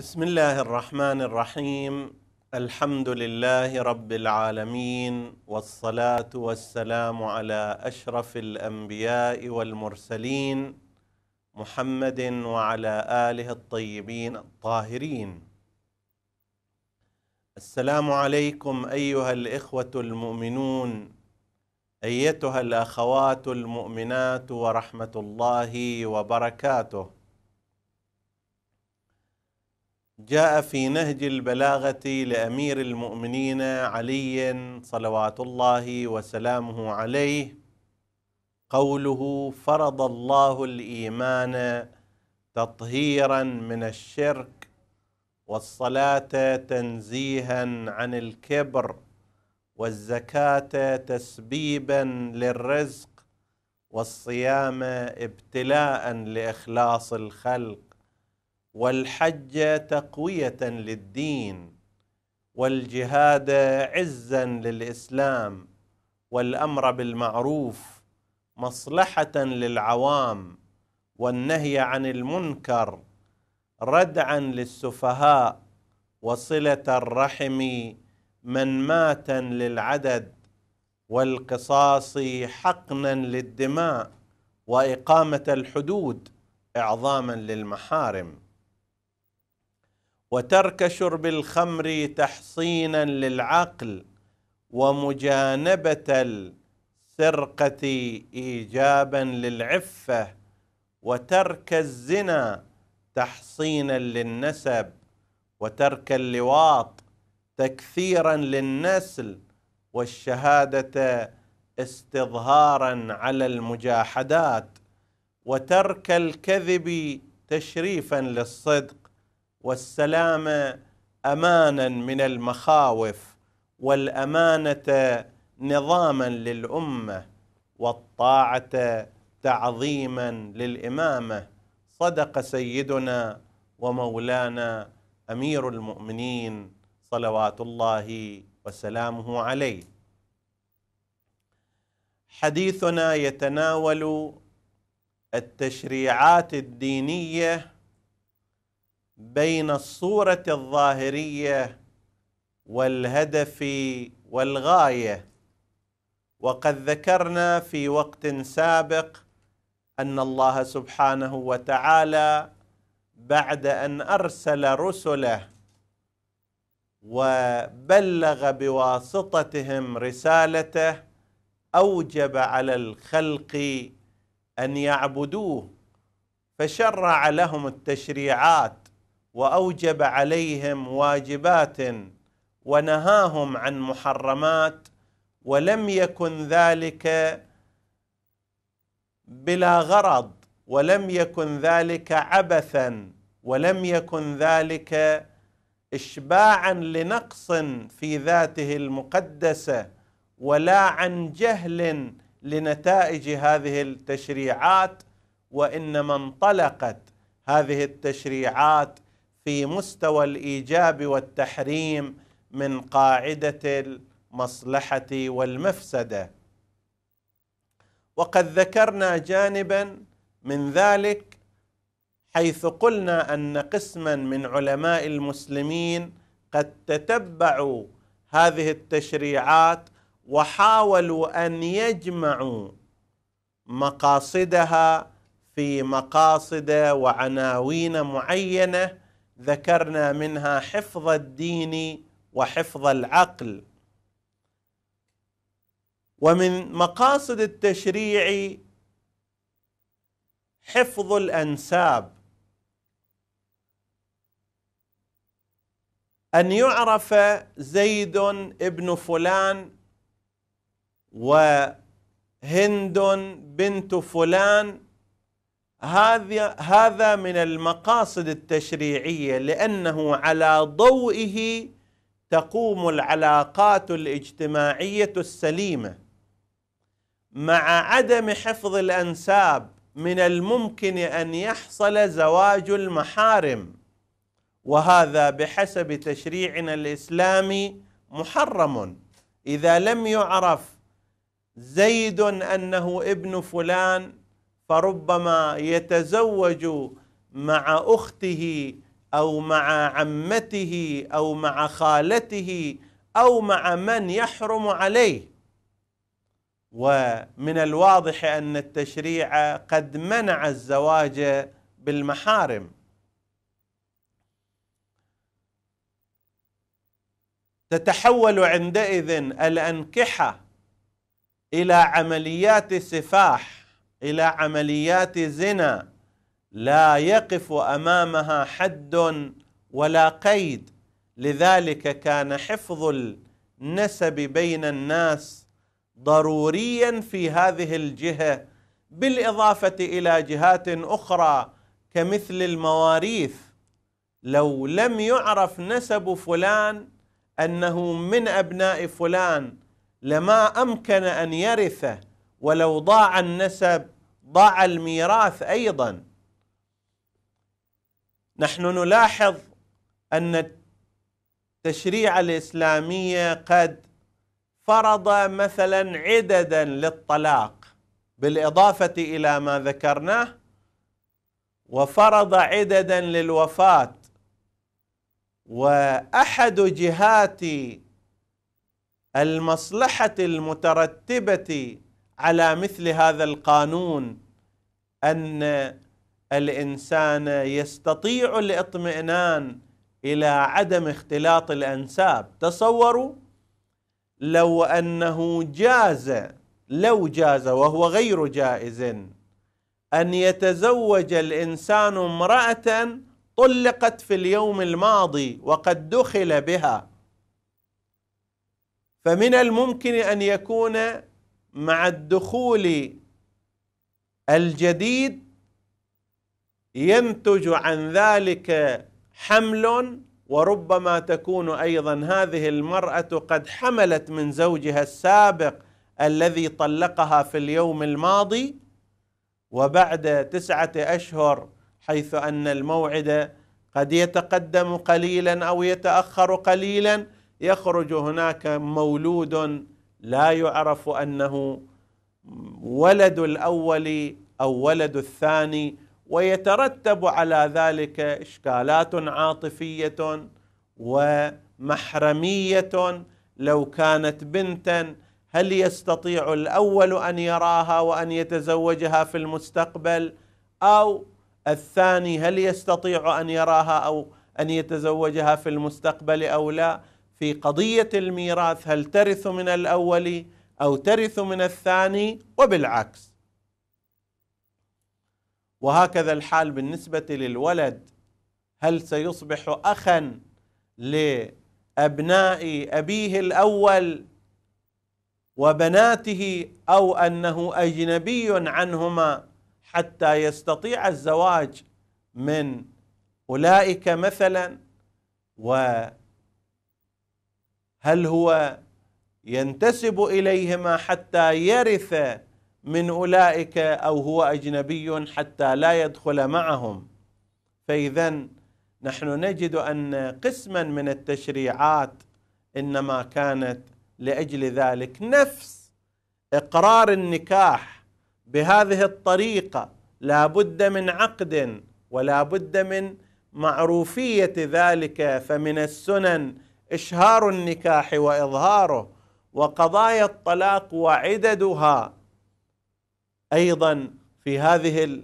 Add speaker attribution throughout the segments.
Speaker 1: بسم الله الرحمن الرحيم الحمد لله رب العالمين والصلاه والسلام على اشرف الانبياء والمرسلين محمد وعلى اله الطيبين الطاهرين السلام عليكم ايها الاخوه المؤمنون ايتها الاخوات المؤمنات ورحمه الله وبركاته جاء في نهج البلاغه لامير المؤمنين علي صلوات الله وسلامه عليه قوله فرض الله الايمان تطهيرا من الشرك والصلاه تنزيها عن الكبر والزكاه تسبيبا للرزق والصيام ابتلاء لاخلاص الخلق والحج تقويه للدين والجهاد عزا للاسلام والامر بالمعروف مصلحه للعوام والنهي عن المنكر ردعا للسفهاء وصله الرحم من مات للعدد والقصاص حقنا للدماء واقامه الحدود اعظاما للمحارم وترك شرب الخمر تحصينا للعقل ومجانبه السرقه ايجابا للعفه وترك الزنا تحصينا للنسب وترك اللواط تكثيرا للنسل والشهاده استظهارا على المجاحدات وترك الكذب تشريفا للصدق والسلام امانا من المخاوف والامانه نظاما للامه والطاعه تعظيما للامامه صدق سيدنا ومولانا امير المؤمنين صلوات الله وسلامه عليه حديثنا يتناول التشريعات الدينيه بين الصوره الظاهريه والهدف والغايه وقد ذكرنا في وقت سابق ان الله سبحانه وتعالى بعد ان ارسل رسله وبلغ بواسطتهم رسالته اوجب على الخلق ان يعبدوه فشرع لهم التشريعات واوجب عليهم واجبات ونهاهم عن محرمات ولم يكن ذلك بلا غرض ولم يكن ذلك عبثا ولم يكن ذلك اشباعا لنقص في ذاته المقدسه ولا عن جهل لنتائج هذه التشريعات وانما انطلقت هذه التشريعات في مستوى الايجاب والتحريم من قاعده المصلحه والمفسده وقد ذكرنا جانبا من ذلك حيث قلنا ان قسما من علماء المسلمين قد تتبعوا هذه التشريعات وحاولوا ان يجمعوا مقاصدها في مقاصد وعناوين معينه ذكرنا منها حفظ الدين وحفظ العقل ومن مقاصد التشريع حفظ الانساب ان يعرف زيد ابن فلان وهند بنت فلان هذا هذا من المقاصد التشريعيه لانه على ضوئه تقوم العلاقات الاجتماعيه السليمه مع عدم حفظ الانساب من الممكن ان يحصل زواج المحارم وهذا بحسب تشريعنا الاسلامي محرم اذا لم يعرف زيد انه ابن فلان فربما يتزوج مع اخته او مع عمته او مع خالته او مع من يحرم عليه ومن الواضح ان التشريع قد منع الزواج بالمحارم تتحول عندئذ الانكحه الى عمليات سفاح الى عمليات زنا لا يقف امامها حد ولا قيد لذلك كان حفظ النسب بين الناس ضروريا في هذه الجهه بالاضافه الى جهات اخرى كمثل المواريث لو لم يعرف نسب فلان انه من ابناء فلان لما امكن ان يرثه ولو ضاع النسب ضاع الميراث ايضا نحن نلاحظ ان التشريع الاسلامي قد فرض مثلا عددا للطلاق بالاضافه الى ما ذكرناه وفرض عددا للوفاه واحد جهات المصلحه المترتبه على مثل هذا القانون ان الانسان يستطيع الاطمئنان الى عدم اختلاط الانساب تصوروا لو انه جاز لو جاز وهو غير جائز ان يتزوج الانسان امراه طلقت في اليوم الماضي وقد دخل بها فمن الممكن ان يكون مع الدخول الجديد ينتج عن ذلك حمل وربما تكون ايضا هذه المراه قد حملت من زوجها السابق الذي طلقها في اليوم الماضي وبعد تسعه اشهر حيث ان الموعد قد يتقدم قليلا او يتاخر قليلا يخرج هناك مولود لا يعرف انه ولد الاول او ولد الثاني ويترتب على ذلك اشكالات عاطفيه ومحرميه لو كانت بنتا هل يستطيع الاول ان يراها وان يتزوجها في المستقبل او الثاني هل يستطيع ان يراها او ان يتزوجها في المستقبل او لا في قضيه الميراث هل ترث من الاول او ترث من الثاني وبالعكس وهكذا الحال بالنسبه للولد هل سيصبح اخا لابناء ابيه الاول وبناته او انه اجنبي عنهما حتى يستطيع الزواج من اولئك مثلا و هل هو ينتسب اليهما حتى يرث من اولئك او هو اجنبي حتى لا يدخل معهم فاذا نحن نجد ان قسما من التشريعات انما كانت لاجل ذلك نفس اقرار النكاح بهذه الطريقه لا بد من عقد ولا بد من معروفيه ذلك فمن السنن اشهار النكاح واظهاره وقضايا الطلاق وعددها ايضا في هذه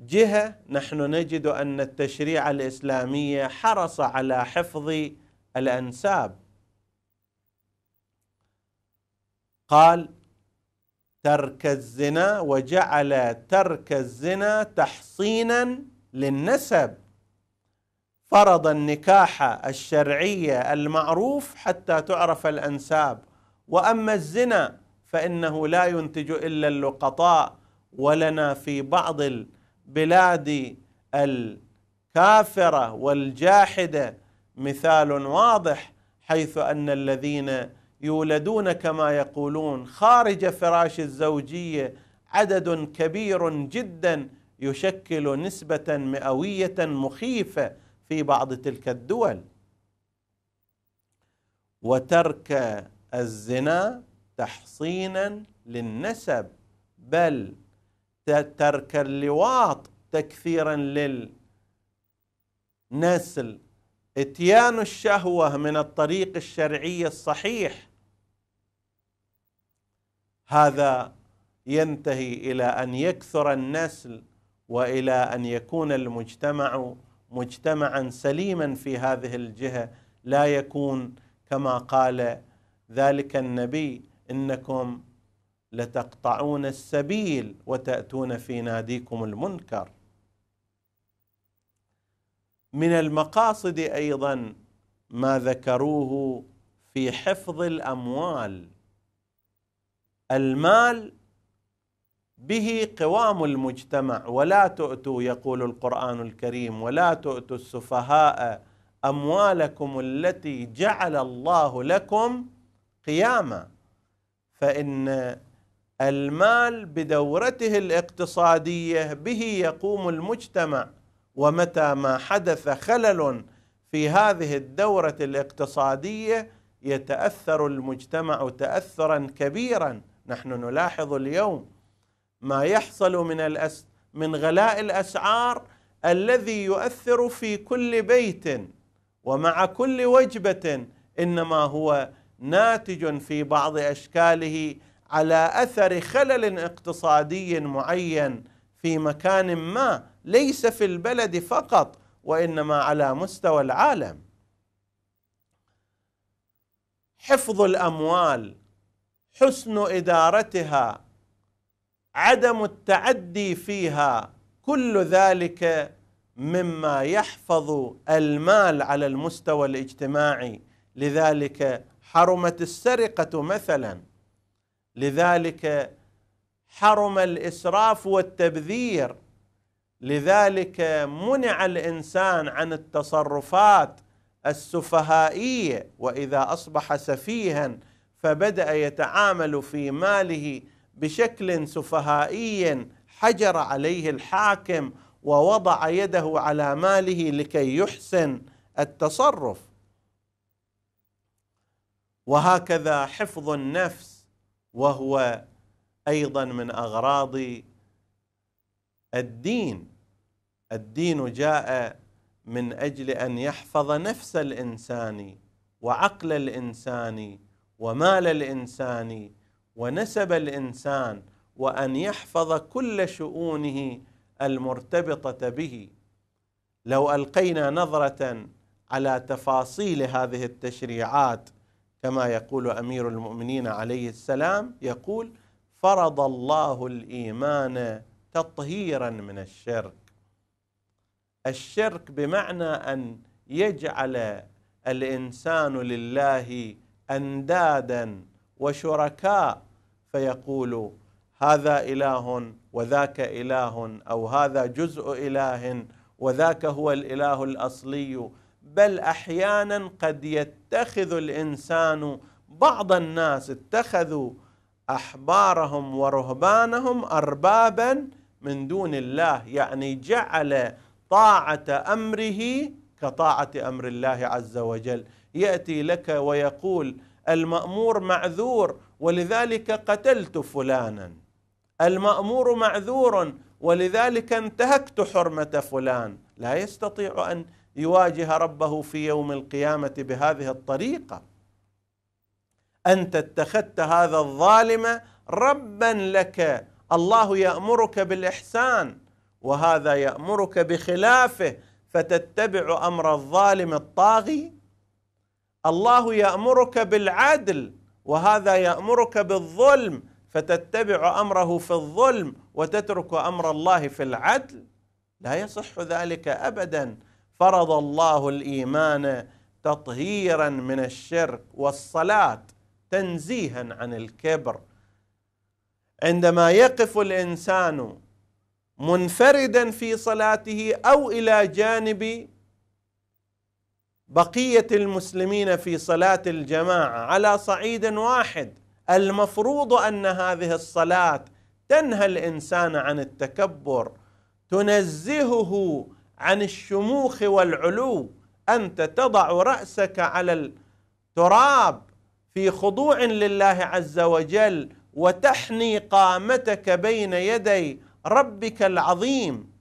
Speaker 1: الجهه نحن نجد ان التشريع الاسلامي حرص على حفظ الانساب قال ترك الزنا وجعل ترك الزنا تحصينا للنسب فرض النكاح الشرعي المعروف حتى تعرف الانساب واما الزنا فانه لا ينتج الا اللقطاء ولنا في بعض البلاد الكافره والجاحده مثال واضح حيث ان الذين يولدون كما يقولون خارج فراش الزوجيه عدد كبير جدا يشكل نسبه مئويه مخيفه في بعض تلك الدول وترك الزنا تحصينا للنسب بل ترك اللواط تكثيرا للنسل اتيان الشهوه من الطريق الشرعي الصحيح هذا ينتهي الى ان يكثر النسل والى ان يكون المجتمع مجتمعا سليما في هذه الجهه لا يكون كما قال ذلك النبي انكم لتقطعون السبيل وتاتون في ناديكم المنكر من المقاصد ايضا ما ذكروه في حفظ الاموال المال به قوام المجتمع ولا تؤتوا يقول القرآن الكريم ولا تؤتوا السفهاء أموالكم التي جعل الله لكم قياما فإن المال بدورته الاقتصادية به يقوم المجتمع ومتى ما حدث خلل في هذه الدورة الاقتصادية يتأثر المجتمع تأثرا كبيرا نحن نلاحظ اليوم ما يحصل من الأس من غلاء الأسعار الذي يؤثر في كل بيت ومع كل وجبة إنما هو ناتج في بعض أشكاله على أثر خلل اقتصادي معين في مكان ما ليس في البلد فقط وإنما على مستوى العالم حفظ الأموال حسن إدارتها عدم التعدي فيها كل ذلك مما يحفظ المال على المستوى الاجتماعي لذلك حرمت السرقه مثلا لذلك حرم الاسراف والتبذير لذلك منع الانسان عن التصرفات السفهائيه واذا اصبح سفيها فبدا يتعامل في ماله بشكل سفهائي حجر عليه الحاكم ووضع يده على ماله لكي يحسن التصرف وهكذا حفظ النفس وهو ايضا من اغراض الدين الدين جاء من اجل ان يحفظ نفس الانسان وعقل الانسان ومال الانسان ونسب الانسان وان يحفظ كل شؤونه المرتبطه به لو القينا نظره على تفاصيل هذه التشريعات كما يقول امير المؤمنين عليه السلام يقول فرض الله الايمان تطهيرا من الشرك الشرك بمعنى ان يجعل الانسان لله اندادا وشركاء فيقول هذا إله وذاك إله أو هذا جزء إله وذاك هو الإله الأصلي بل أحيانا قد يتخذ الإنسان بعض الناس اتخذوا أحبارهم ورهبانهم أربابا من دون الله يعني جعل طاعة أمره كطاعة أمر الله عز وجل يأتي لك ويقول المأمور معذور ولذلك قتلت فلانا المأمور معذور ولذلك انتهكت حرمة فلان لا يستطيع أن يواجه ربه في يوم القيامة بهذه الطريقة أنت اتخذت هذا الظالم ربا لك الله يأمرك بالإحسان وهذا يأمرك بخلافه فتتبع أمر الظالم الطاغي الله يامرك بالعدل وهذا يامرك بالظلم فتتبع امره في الظلم وتترك امر الله في العدل لا يصح ذلك ابدا فرض الله الايمان تطهيرا من الشرك والصلاه تنزيها عن الكبر عندما يقف الانسان منفردا في صلاته او الى جانب بقيه المسلمين في صلاه الجماعه على صعيد واحد المفروض ان هذه الصلاه تنهى الانسان عن التكبر تنزهه عن الشموخ والعلو انت تضع راسك على التراب في خضوع لله عز وجل وتحني قامتك بين يدي ربك العظيم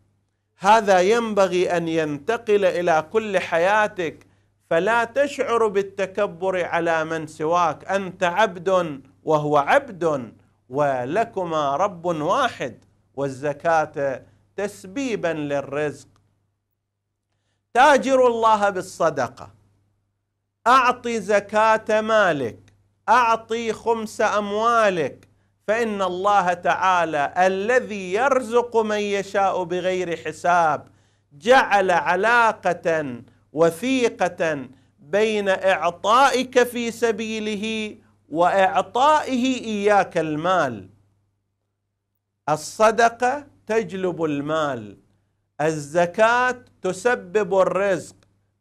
Speaker 1: هذا ينبغي ان ينتقل الى كل حياتك فلا تشعر بالتكبر على من سواك انت عبد وهو عبد ولكما رب واحد والزكاه تسبيبا للرزق تاجر الله بالصدقه اعطي زكاه مالك اعطي خمس اموالك فان الله تعالى الذي يرزق من يشاء بغير حساب جعل علاقه وثيقه بين اعطائك في سبيله واعطائه اياك المال الصدقه تجلب المال الزكاه تسبب الرزق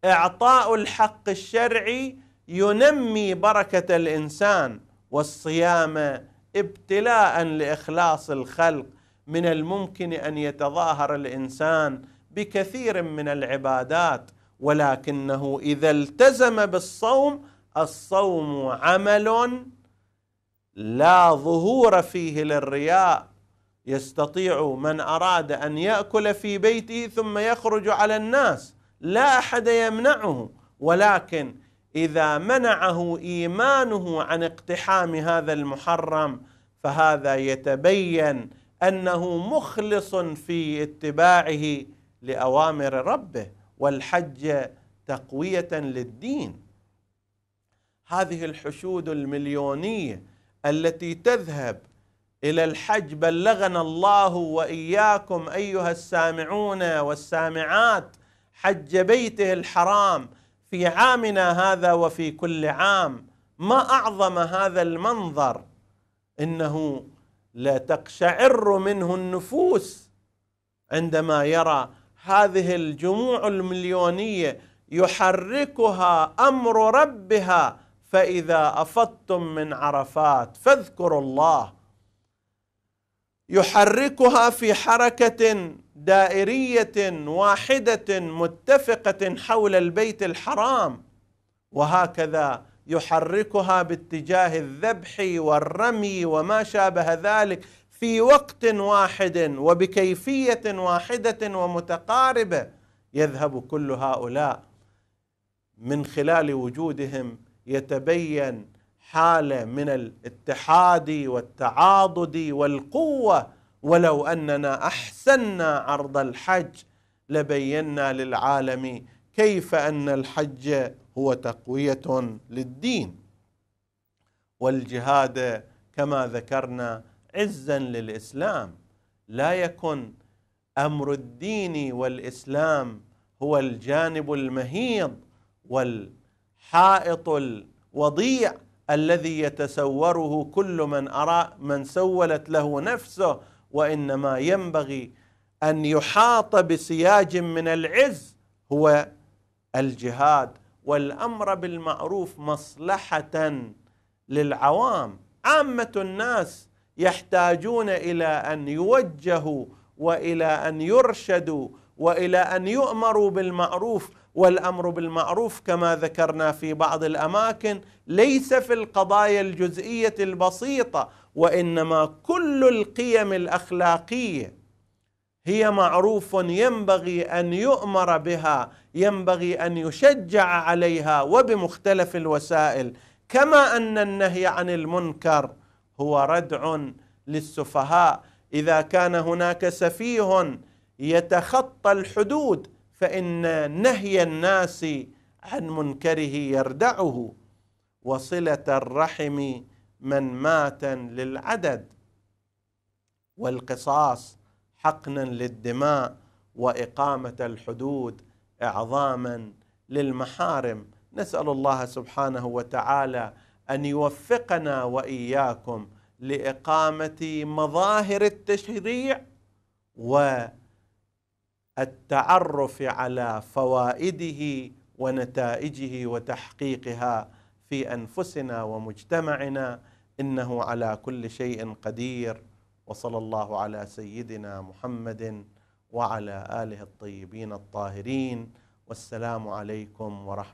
Speaker 1: اعطاء الحق الشرعي ينمي بركه الانسان والصيام ابتلاء لاخلاص الخلق من الممكن ان يتظاهر الانسان بكثير من العبادات ولكنه اذا التزم بالصوم الصوم عمل لا ظهور فيه للرياء يستطيع من اراد ان ياكل في بيته ثم يخرج على الناس لا احد يمنعه ولكن اذا منعه ايمانه عن اقتحام هذا المحرم فهذا يتبين انه مخلص في اتباعه لاوامر ربه والحج تقويه للدين هذه الحشود المليونيه التي تذهب الى الحج بلغنا الله واياكم ايها السامعون والسامعات حج بيته الحرام في عامنا هذا وفي كل عام ما اعظم هذا المنظر انه لا تقشعر منه النفوس عندما يرى هذه الجموع المليونيه يحركها امر ربها فاذا افضتم من عرفات فاذكروا الله يحركها في حركه دائريه واحده متفقه حول البيت الحرام وهكذا يحركها باتجاه الذبح والرمي وما شابه ذلك في وقت واحد وبكيفيه واحده ومتقاربه يذهب كل هؤلاء من خلال وجودهم يتبين حاله من الاتحاد والتعاضد والقوه ولو اننا احسنا عرض الحج لبينا للعالم كيف ان الحج هو تقويه للدين والجهاد كما ذكرنا عزا للاسلام لا يكن امر الدين والاسلام هو الجانب المهيض والحائط الوضيع الذي يتسوره كل من أرى من سولت له نفسه وانما ينبغي ان يحاط بسياج من العز هو الجهاد والامر بالمعروف مصلحه للعوام عامه الناس يحتاجون الى ان يوجهوا والى ان يرشدوا والى ان يؤمروا بالمعروف والامر بالمعروف كما ذكرنا في بعض الاماكن ليس في القضايا الجزئيه البسيطه وانما كل القيم الاخلاقيه هي معروف ينبغي ان يؤمر بها ينبغي ان يشجع عليها وبمختلف الوسائل كما ان النهي عن المنكر هو ردع للسفهاء اذا كان هناك سفيه يتخطى الحدود فان نهي الناس عن منكره يردعه وصله الرحم من مات للعدد والقصاص حقنا للدماء واقامه الحدود اعظاما للمحارم نسال الله سبحانه وتعالى ان يوفقنا واياكم لاقامه مظاهر التشريع والتعرف على فوائده ونتائجه وتحقيقها في انفسنا ومجتمعنا انه على كل شيء قدير وصلى الله على سيدنا محمد وعلى اله الطيبين الطاهرين والسلام عليكم ورحمه